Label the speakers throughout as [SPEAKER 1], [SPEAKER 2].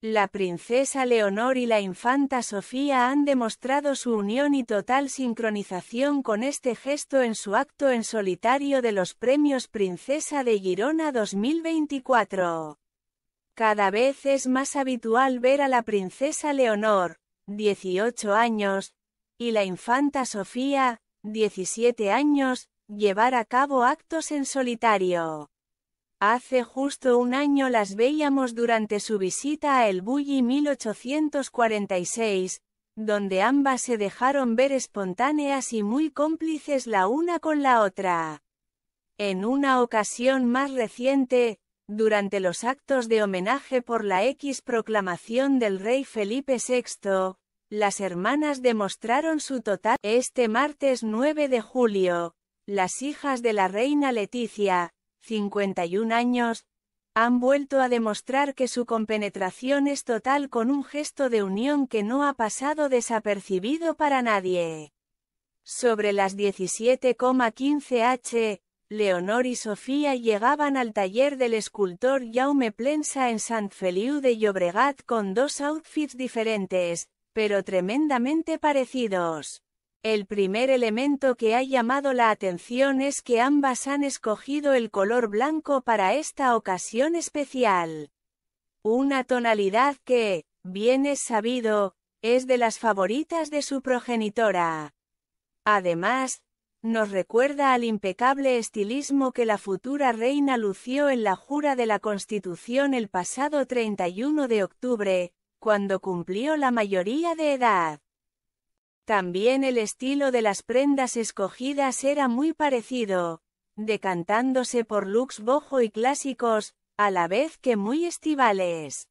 [SPEAKER 1] La princesa Leonor y la infanta Sofía han demostrado su unión y total sincronización con este gesto en su acto en solitario de los premios Princesa de Girona 2024. Cada vez es más habitual ver a la princesa Leonor, 18 años, y la infanta Sofía, 17 años, llevar a cabo actos en solitario. Hace justo un año las veíamos durante su visita a El Bulli 1846, donde ambas se dejaron ver espontáneas y muy cómplices la una con la otra. En una ocasión más reciente, durante los actos de homenaje por la X proclamación del rey Felipe VI, las hermanas demostraron su total... Este martes 9 de julio, las hijas de la reina Leticia, 51 años, han vuelto a demostrar que su compenetración es total con un gesto de unión que no ha pasado desapercibido para nadie. Sobre las 17,15 h, Leonor y Sofía llegaban al taller del escultor Jaume Plensa en Sant Feliu de Llobregat con dos outfits diferentes, pero tremendamente parecidos. El primer elemento que ha llamado la atención es que ambas han escogido el color blanco para esta ocasión especial. Una tonalidad que, bien es sabido, es de las favoritas de su progenitora. Además, nos recuerda al impecable estilismo que la futura reina lució en la jura de la Constitución el pasado 31 de octubre, cuando cumplió la mayoría de edad. También el estilo de las prendas escogidas era muy parecido, decantándose por looks bojo y clásicos, a la vez que muy estivales.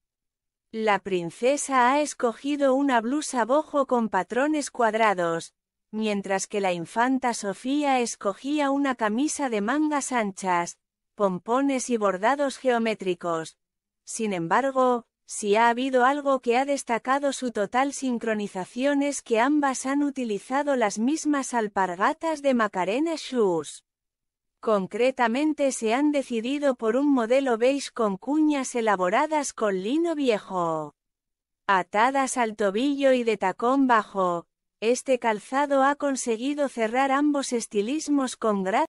[SPEAKER 1] La princesa ha escogido una blusa bojo con patrones cuadrados, mientras que la infanta Sofía escogía una camisa de mangas anchas, pompones y bordados geométricos. Sin embargo, si ha habido algo que ha destacado su total sincronización es que ambas han utilizado las mismas alpargatas de Macarena Shoes. Concretamente se han decidido por un modelo beige con cuñas elaboradas con lino viejo. Atadas al tobillo y de tacón bajo, este calzado ha conseguido cerrar ambos estilismos con gratis.